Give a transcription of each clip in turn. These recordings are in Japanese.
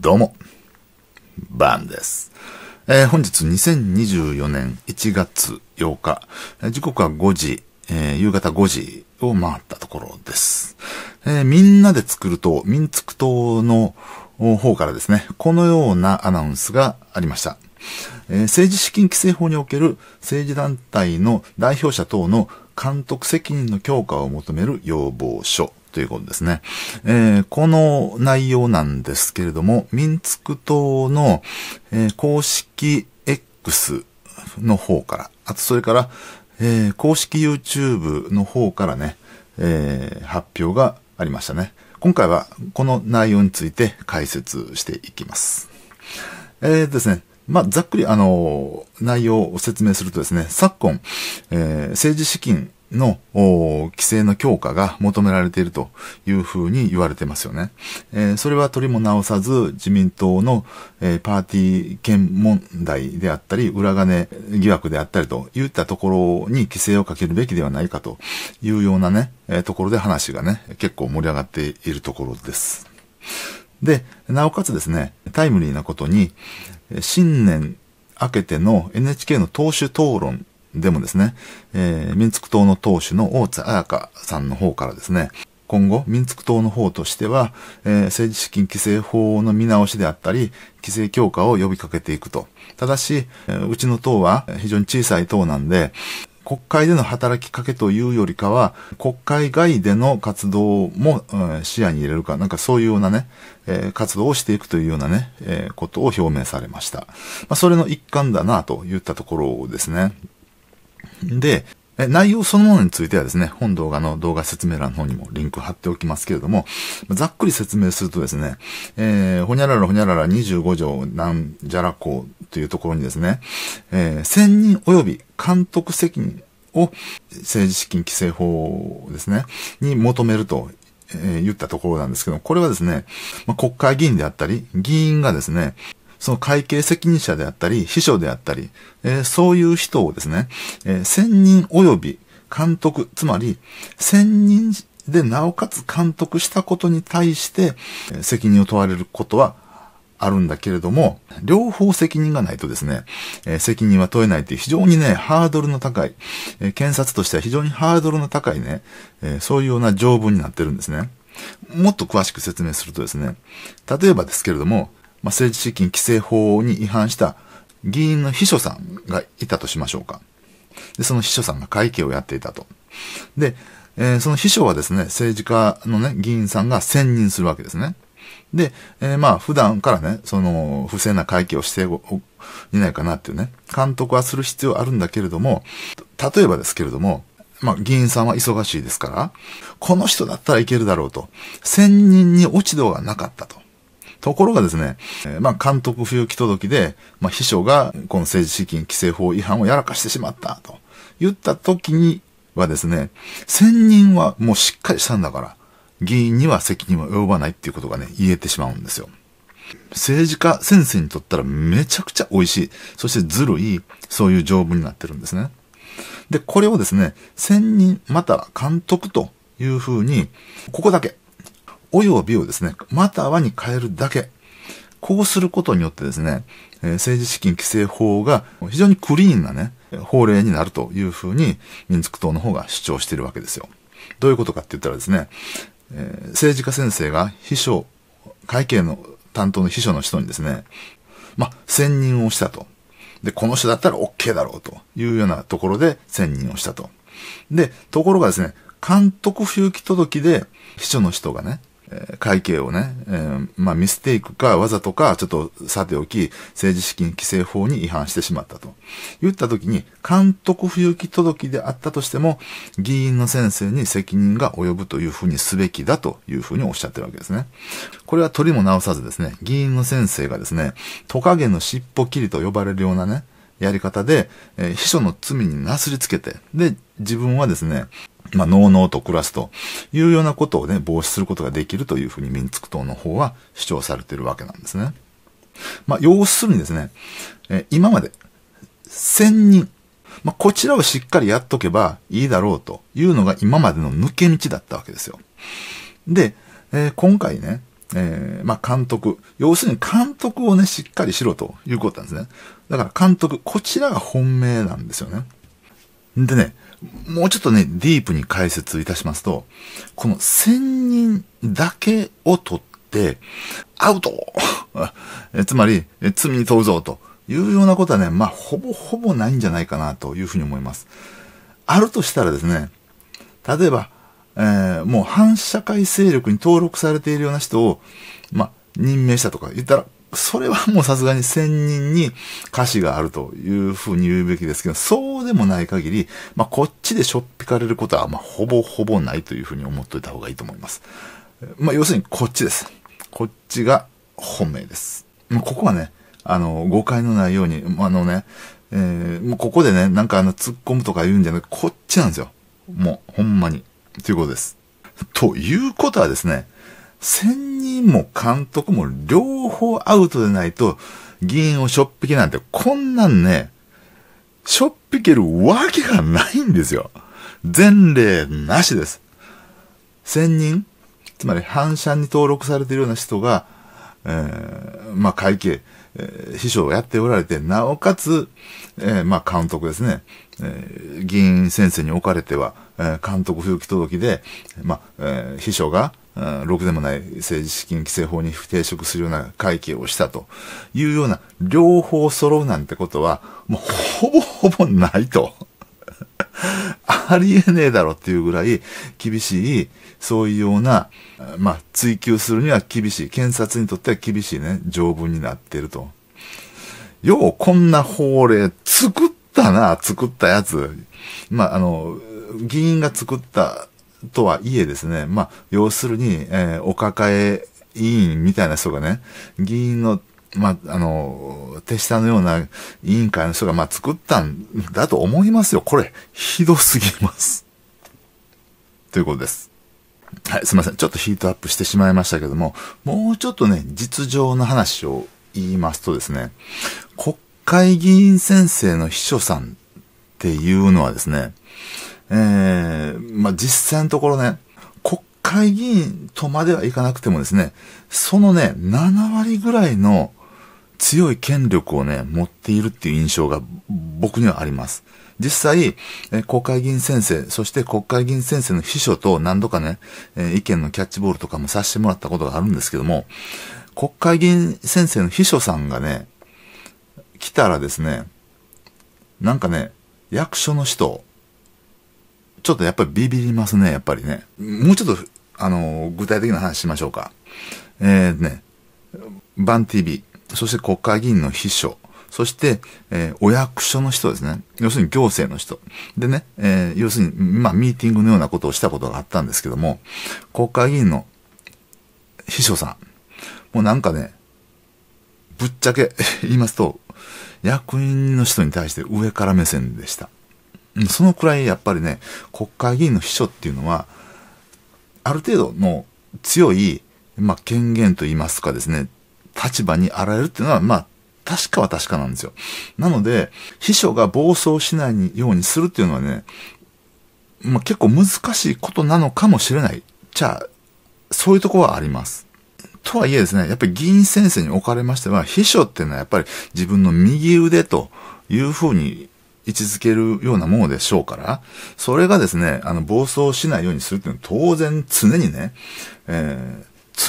どうも、バンです。えー、本日2024年1月8日、時刻は5時、えー、夕方5時を回ったところです。えー、みんなで作ると、民族党の方からですね、このようなアナウンスがありました。え政治資金規正法における政治団体の代表者等の監督責任の強化を求める要望書。ということですね。えー、この内容なんですけれども、ミンツク島の、えー、公式 X の方から、あとそれから、えー、公式 YouTube の方からね、え発表がありましたね。今回はこの内容について解説していきます。えー、ですね。まあ、ざっくりあの、内容を説明するとですね、昨今、え政治資金の規制の強化が求められているというふうに言われてますよね。えー、それは取りも直さず自民党の、えー、パーティー権問題であったり、裏金疑惑であったりといったところに規制をかけるべきではないかというようなね、えー、ところで話がね、結構盛り上がっているところです。で、なおかつですね、タイムリーなことに、新年明けての NHK の党首討論でもですね、えー、ミンツク党の党首の大津彩香さんの方からですね、今後、民族党の方としては、えー、政治資金規正法の見直しであったり、規制強化を呼びかけていくと。ただし、えー、うちの党は非常に小さい党なんで、国会での働きかけというよりかは、国会外での活動も、視野に入れるか、なんかそういうようなね、えー、活動をしていくというようなね、えことを表明されました。まあ、それの一環だなと言ったところですね。で、内容そのものについてはですね、本動画の動画説明欄の方にもリンク貼っておきますけれども、ざっくり説明するとですね、えー、ほにゃららほにゃらら25条なんじゃらこうというところにですね、えー、専任及び監督責任を政治資金規正法ですね、に求めるとえー、言ったところなんですけど、これはですね、まあ、国会議員であったり、議員がですね、その会計責任者であったり、秘書であったり、えー、そういう人をですね、えー、専任及び監督、つまり、専任でなおかつ監督したことに対して、え責任を問われることはあるんだけれども、両方責任がないとですね、え責任は問えないっていう非常にね、ハードルの高い、え検察としては非常にハードルの高いね、えそういうような条文になってるんですね。もっと詳しく説明するとですね、例えばですけれども、まあ、政治資金規正法に違反した議員の秘書さんがいたとしましょうか。で、その秘書さんが会計をやっていたと。で、えー、その秘書はですね、政治家のね、議員さんが選任するわけですね。で、えー、まあ、普段からね、その、不正な会計をしていないかなっていうね、監督はする必要あるんだけれども、例えばですけれども、まあ、議員さんは忙しいですから、この人だったらいけるだろうと、選任に落ち度がなかったと。ところがですね、えー、まあ、監督不行き届きで、まあ、秘書がこの政治資金規正法違反をやらかしてしまったと言った時にはですね、選任はもうしっかりしたんだから、議員には責任は及ばないっていうことがね、言えてしまうんですよ。政治家先生にとったらめちゃくちゃ美味しい、そしてずるい、そういう条文になってるんですね。で、これをですね、選任また監督というふうに、ここだけおよびをですね、またはに変えるだけ。こうすることによってですね、政治資金規正法が非常にクリーンなね、法令になるというふうに民族党の方が主張しているわけですよ。どういうことかって言ったらですね、え政治家先生が秘書、会計の担当の秘書の人にですね、ま、選任をしたと。で、この人だったら OK だろうというようなところで選任をしたと。で、ところがですね、監督不行き届きで秘書の人がね、会計をね、えー、まあ、ミステイクかわざとか、ちょっとさておき、政治資金規正法に違反してしまったと。言った時に、監督不行き届きであったとしても、議員の先生に責任が及ぶというふうにすべきだというふうにおっしゃってるわけですね。これは取りも直さずですね、議員の先生がですね、トカゲの尻尾切りと呼ばれるようなね、やり方で、えー、秘書の罪になすりつけて、で、自分はですね、まあ、々と暮らすというようなことをね、防止することができるというふうに民族党の方は主張されているわけなんですね。まあ、要するにですね、え今まで、1000人、まあ、こちらをしっかりやっとけばいいだろうというのが今までの抜け道だったわけですよ。で、えー、今回ね、えー、まあ、監督、要するに監督をね、しっかりしろということなんですね。だから監督、こちらが本命なんですよね。でね、もうちょっとね、ディープに解説いたしますと、この1000人だけを取って、アウト つまり、罪に問うぞというようなことはね、まあ、ほぼほぼないんじゃないかなというふうに思います。あるとしたらですね、例えば、えー、もう反社会勢力に登録されているような人を、まあ、任命したとか言ったら、それはもうさすがに千人に歌詞があるというふうに言うべきですけど、そうでもない限り、まあ、こっちでしょっぴかれることは、まあ、ほぼほぼないというふうに思っておいた方がいいと思います。まあ、要するにこっちです。こっちが本命です。まあ、ここはね、あの、誤解のないように、あのね、えー、もうここでね、なんかあの、突っ込むとか言うんじゃなく、て、こっちなんですよ。もう、ほんまに。ということです。ということはですね、千人も監督も両方アウトでないと、議員をしょっぴけなんて、こんなんね、しょっぴけるわけがないんですよ。前例なしです。千人、つまり反射に登録されているような人が、えー、まあ会計、えー、秘書をやっておられて、なおかつ、えー、まあ監督ですね、えー、議員先生におかれては、えー、監督不行き届きで、まあ、えー、秘書が、ろくでもない政治資金規正法に不抵触するような会計をしたというような、両方揃うなんてことは、もうほぼほぼないと。ありえねえだろっていうぐらい厳しい、そういうような、まあ、追求するには厳しい、検察にとっては厳しいね、条文になってると。よう、こんな法令作ったな、作ったやつ。まあ、あの、議員が作ったとはいえですね、まあ、要するに、えー、お抱え委員みたいな人がね、議員の、まあ、あの、手下のような委員会の人が、まあ、作ったんだと思いますよ。これ、ひどすぎます。ということです。はい、すいません。ちょっとヒートアップしてしまいましたけども、もうちょっとね、実情の話を言いますとですね、国会議員先生の秘書さんっていうのはですね、えー、まあ、実際のところね、国会議員とまではいかなくてもですね、そのね、7割ぐらいの強い権力をね、持っているっていう印象が僕にはあります。実際、え国会議員先生、そして国会議員先生の秘書と何度かね、え意見のキャッチボールとかもさせてもらったことがあるんですけども、国会議員先生の秘書さんがね、来たらですね、なんかね、役所の人、ちょっとやっぱりビビりますね、やっぱりね。もうちょっと、あの、具体的な話しましょうか。えー、ね、バン TV、そして国会議員の秘書、そして、えー、お役所の人ですね。要するに行政の人。でね、えー、要するに、まあ、ミーティングのようなことをしたことがあったんですけども、国会議員の秘書さん、もうなんかね、ぶっちゃけ言いますと、役員の人に対して上から目線でした。そのくらいやっぱりね、国会議員の秘書っていうのは、ある程度の強い、まあ、権限といいますかですね、立場にあられるっていうのは、まあ、確かは確かなんですよ。なので、秘書が暴走しないようにするっていうのはね、まあ、結構難しいことなのかもしれない。じゃあ、そういうとこはあります。とはいえですね、やっぱり議員先生におかれましては、秘書っていうのはやっぱり自分の右腕というふうに位置づけるようなものでしょうから、それがですね、あの、暴走しないようにするっていうのは当然常にね、えー、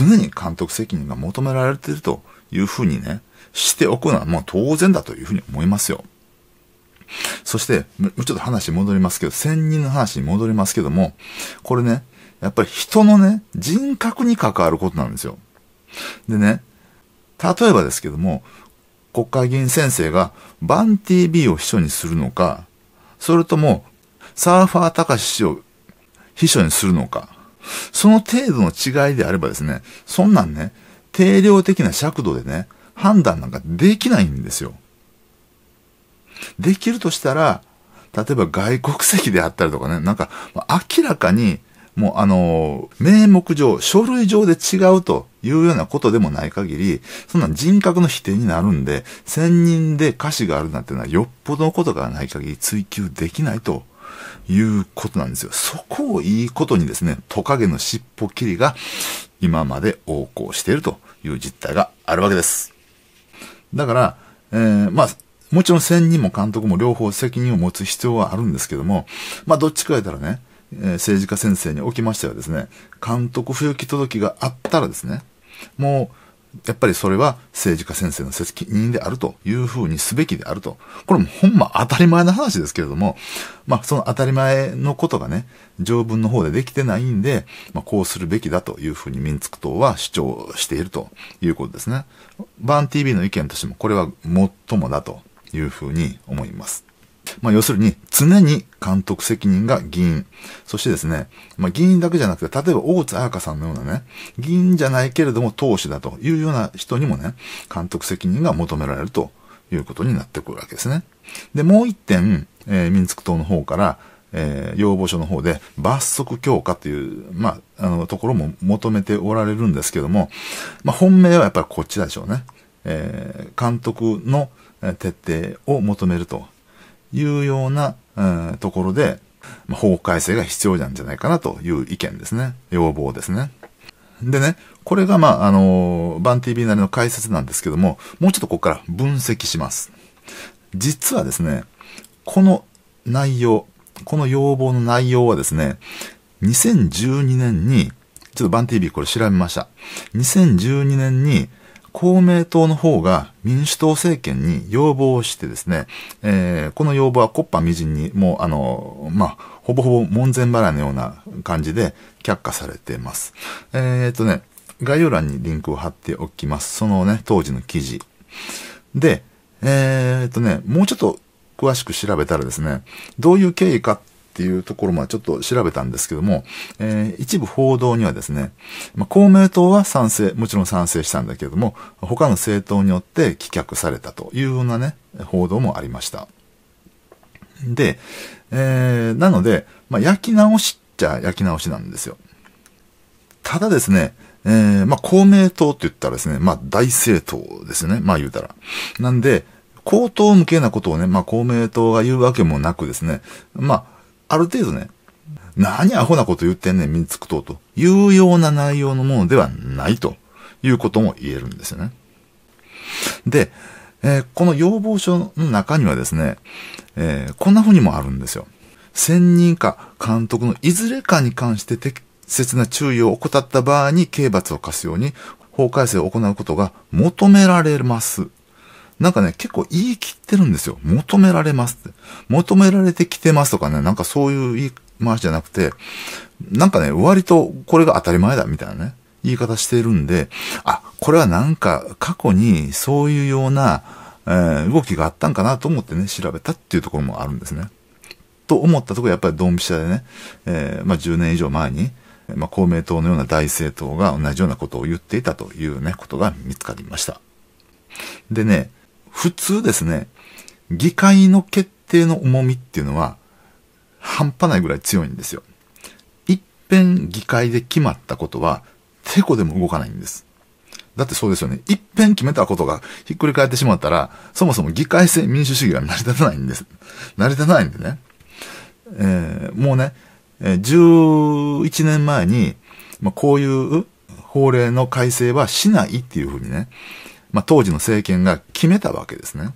常に監督責任が求められているというふうにね、しておくのはもう当然だというふうに思いますよ。そして、もうちょっと話戻りますけど、先人の話に戻りますけども、これね、やっぱり人のね、人格に関わることなんですよ。でね、例えばですけども、国会議員先生がバン TV を秘書にするのか、それともサーファー隆志氏を秘書にするのか、その程度の違いであればですね、そんなんね、定量的な尺度でね、判断なんかできないんですよ。できるとしたら、例えば外国籍であったりとかね、なんか明らかに、もうあの、名目上、書類上で違うというようなことでもない限り、そんな人格の否定になるんで、専人で歌詞があるなんてのはよっぽどのことがない限り追求できないということなんですよ。そこをいいことにですね、トカゲの尻尾切りが今まで横行しているという実態があるわけです。だから、えー、まあ、もちろん専人も監督も両方責任を持つ必要はあるんですけども、まあどっちかやったらね、政治家先生におきましてはですね、監督不行き届きがあったらですね、もう、やっぱりそれは政治家先生の責任であるというふうにすべきであると。これもほんま当たり前の話ですけれども、まあその当たり前のことがね、条文の方でできてないんで、まあこうするべきだというふうに民族党は主張しているということですね。バーン TV の意見としてもこれは最もだというふうに思います。まあ、要するに常に監督責任が議員。そしてですね、まあ、議員だけじゃなくて、例えば大津彩香さんのようなね、議員じゃないけれども党首だというような人にもね、監督責任が求められるということになってくるわけですね。で、もう一点、えー、民族党の方から、えー、要望書の方で罰則強化という、まあ、あの、ところも求めておられるんですけども、まあ、本命はやっぱりこっちでしょうね。えー、監督の徹底を求めるというような、えー、ところで、まあ、法改正が必要なんじゃないかなという意見ですね。要望ですね。でね、これが、まあ、あのー、バン TV なりの解説なんですけども、もうちょっとここから分析します。実はですね、この内容、この要望の内容はですね、2012年に、ちょっとバン TV これ調べました。2012年に公明党の方が民主党政権に要望をしてですね、えー、この要望はコッパみじんに、もうあの、まあ、ほぼほぼ門前払いのような感じで却下されています。えー、っとね、概要欄にリンクを貼っておきます。そのね、当時の記事。で、えー、っとね、もうちょっと詳しく調べたらですね、どういう経緯かっっていうところまちょっと調べたんですけども、えー、一部報道にはですね、まあ、公明党は賛成、もちろん賛成したんだけれども、他の政党によって棄却されたというようなね、報道もありました。で、えー、なので、まあ、焼き直しっちゃ焼き直しなんですよ。ただですね、えー、まあ、公明党って言ったらですね、まあ、大政党ですね。まあ、言うたら。なんで、口頭向けなことをね、まあ、公明党が言うわけもなくですね、まあ、ある程度ね、何アホなこと言ってんねん、身につくとというような内容のものではないということも言えるんですよね。で、えー、この要望書の中にはですね、えー、こんな風にもあるんですよ。専任か監督のいずれかに関して適切な注意を怠った場合に刑罰を課すように法改正を行うことが求められますなんかね、結構言い切ってるんですよ。求められますって。求められてきてますとかね、なんかそういう言い回しじゃなくて、なんかね、割とこれが当たり前だみたいなね、言い方してるんで、あ、これはなんか過去にそういうような、えー、動きがあったんかなと思ってね、調べたっていうところもあるんですね。と思ったところやっぱりドンピシャでね、えー、まあ、10年以上前に、まあ、公明党のような大政党が同じようなことを言っていたというね、ことが見つかりました。でね、普通ですね、議会の決定の重みっていうのは、半端ないぐらい強いんですよ。一遍議会で決まったことは、てこでも動かないんです。だってそうですよね。一遍決めたことがひっくり返ってしまったら、そもそも議会制民主主義が成り立たないんです。成り立たないんでね。えー、もうね、え11年前に、まあ、こういう法令の改正はしないっていうふうにね、まあ、当時の政権が決めたわけですね。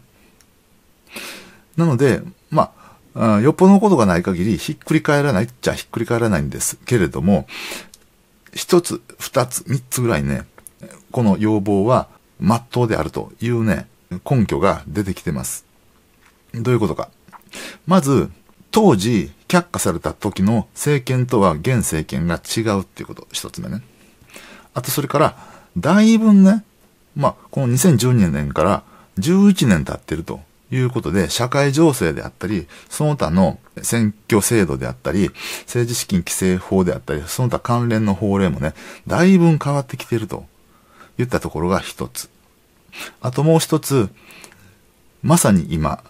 なので、まあ、よっぽどのことがない限り、ひっくり返らないっちゃひっくり返らないんですけれども、一つ、二つ、三つぐらいね、この要望は、真っ当であるというね、根拠が出てきてます。どういうことか。まず、当時、却下された時の政権とは現政権が違うっていうこと、一つ目ね。あと、それから、だいぶね、まあ、この2012年から11年経ってるということで、社会情勢であったり、その他の選挙制度であったり、政治資金規正法であったり、その他関連の法令もね、だいぶ変わってきてると言ったところが一つ。あともう一つ、まさに今、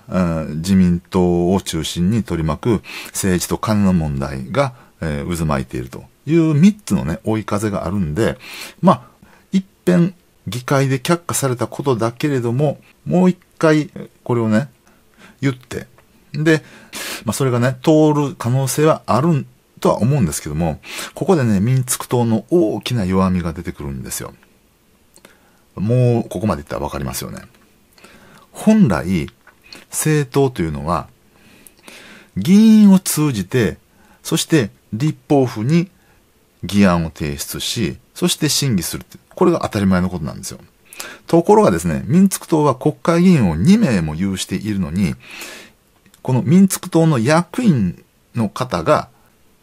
自民党を中心に取り巻く政治と金の問題が、渦巻いているという三つのね、追い風があるんで、まあ、一辺議会で却下されたことだけれども、もう一回これをね、言って、で、まあ、それがね、通る可能性はあるんとは思うんですけども、ここでね、民族党の大きな弱みが出てくるんですよ。もうここまでいったらわかりますよね。本来、政党というのは、議員を通じて、そして立法府に議案を提出し、そして審議するって、これが当たり前のことなんですよ。ところがですね、民族党は国会議員を2名も有しているのに、この民族党の役員の方が、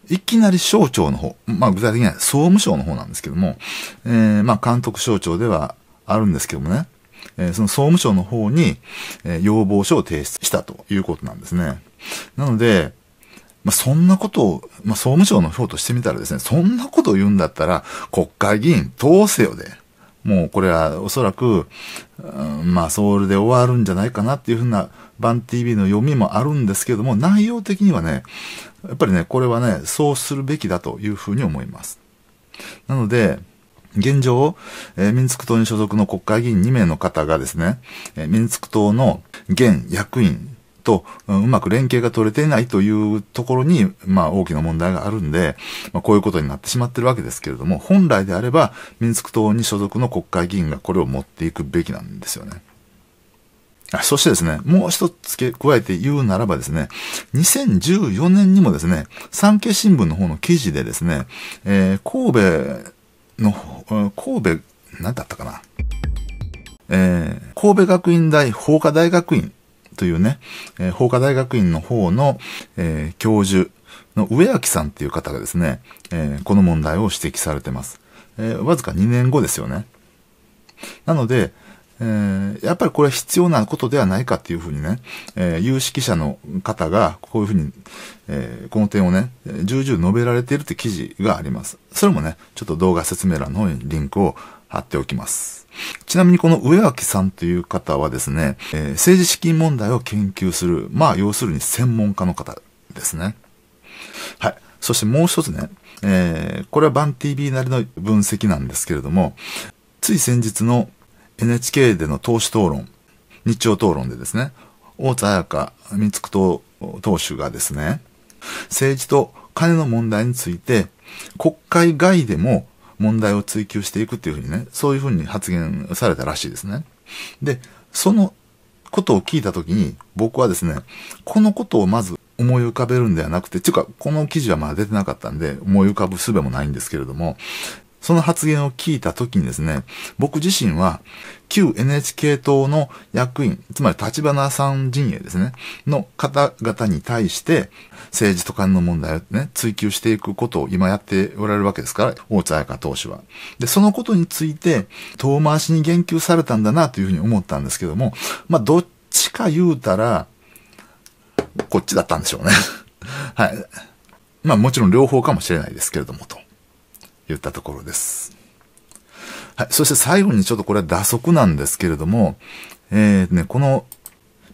いきなり省庁の方、まあ具体的には総務省の方なんですけども、えー、まあ監督省庁ではあるんですけどもね、えー、その総務省の方に、え要望書を提出したということなんですね。なので、まあ、そんなことを、まあ、総務省の表としてみたらですね、そんなことを言うんだったら、国会議員通せよで。もうこれはおそらく、うん、まあ、ソウルで終わるんじゃないかなっていうふうな、バン TV の読みもあるんですけども、内容的にはね、やっぱりね、これはね、そうするべきだというふうに思います。なので、現状、えー、民族党に所属の国会議員2名の方がですね、えー、民族党の現役員と、うん、うまく連携が取れていないというところに、まあ、大きな問題があるんで、まあ、こういうことになってしまってるわけですけれども、本来であれば、ミンスク党に所属の国会議員がこれを持っていくべきなんですよね。そしてですね、もう一つ付け加えて言うならばですね、2014年にもですね、産経新聞の方の記事でですね、えー、神戸の、神戸、何だったかな、えー、神戸学院大法科大学院というね、えー、法科大学院の方の、えー、教授の上明さんっていう方がですね、えー、この問題を指摘されてます。えわずか2年後ですよね。なので、えやっぱりこれは必要なことではないかっていうふうにね、え有識者の方がこういうふうに、えこの点をね、重々述べられているって記事があります。それもね、ちょっと動画説明欄の方にリンクを貼っておきます。ちなみにこの上脇さんという方はですね、えー、政治資金問題を研究する、まあ要するに専門家の方ですね。はい。そしてもう一つね、えー、これはバン TV なりの分析なんですけれども、つい先日の NHK での党首討論、日朝討論でですね、大津彩香光久党党首がですね、政治と金の問題について、国会外でも問題を追求していくっていうふうにね、そういうふうに発言されたらしいですね。で、そのことを聞いたときに、僕はですね、このことをまず思い浮かべるんではなくて、っていうか、この記事はまだ出てなかったんで、思い浮かぶ術もないんですけれども、その発言を聞いた時にですね、僕自身は旧 NHK 党の役員、つまり立花さん陣営ですね、の方々に対して政治と金の問題をね、追求していくことを今やっておられるわけですから、大津彩香党首は。で、そのことについて遠回しに言及されたんだなというふうに思ったんですけども、まあ、どっちか言うたら、こっちだったんでしょうね。はい。まあもちろん両方かもしれないですけれどもと。言ったところです。はい。そして最後にちょっとこれは打足なんですけれども、えー、ね、この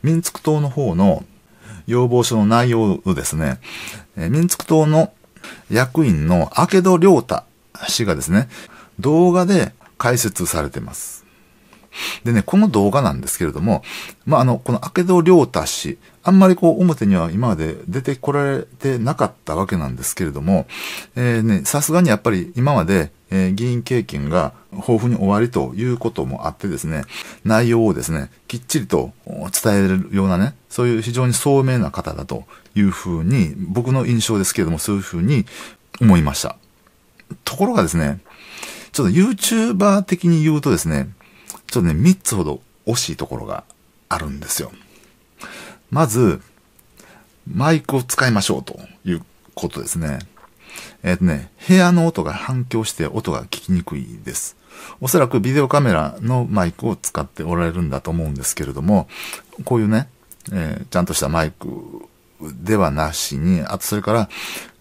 ミンツク島の方の要望書の内容をですね、えー、ミンツク島の役員の明戸良太氏がですね、動画で解説されてます。でね、この動画なんですけれども、まあ、あの、この明戸良太氏、あんまりこう表には今まで出てこられてなかったわけなんですけれども、えー、ね、さすがにやっぱり今まで、えー、議員経験が豊富に終わりということもあってですね、内容をですね、きっちりと伝えるようなね、そういう非常に聡明な方だというふうに、僕の印象ですけれども、そういうふうに思いました。ところがですね、ちょっと YouTuber 的に言うとですね、とね、3つほど惜しいところがあるんですよ。まず、マイクを使いましょうということですね。えっ、ー、とね、部屋の音が反響して音が聞きにくいです。おそらくビデオカメラのマイクを使っておられるんだと思うんですけれども、こういうね、えー、ちゃんとしたマイクではなしに、あとそれから、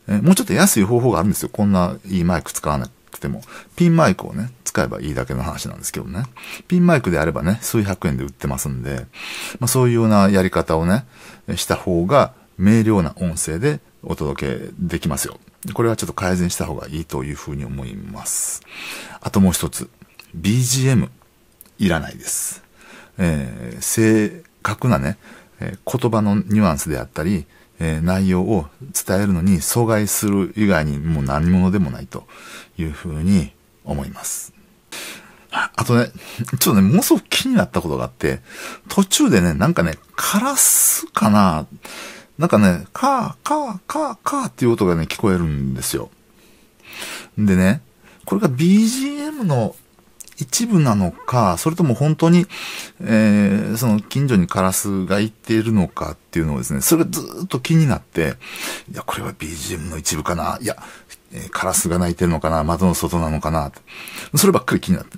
えー、もうちょっと安い方法があるんですよ。こんないいマイク使わなくても。ピンマイクをね、使えばいいだけの話なんですけどね。ピンマイクであればね、数百円で売ってますんで、まあ、そういうようなやり方をね、した方が明瞭な音声でお届けできますよ。これはちょっと改善した方がいいというふうに思います。あともう一つ。BGM いらないです。えー、正確なね、えー、言葉のニュアンスであったり、えー、内容を伝えるのに阻害する以外にもう何者でもないというふうに思います。あとね、ちょっとね、ものすごく気になったことがあって、途中でね、なんかね、カラスかななんかね、カー、カー、カー、カーっていう音がね、聞こえるんですよ。でね、これが BGM の一部なのか、それとも本当に、えー、その近所にカラスがいているのかっていうのをですね、それがずっと気になって、いや、これは BGM の一部かな、いや、カラスが鳴いてるのかな、窓の外なのかな、そればっかり気になって、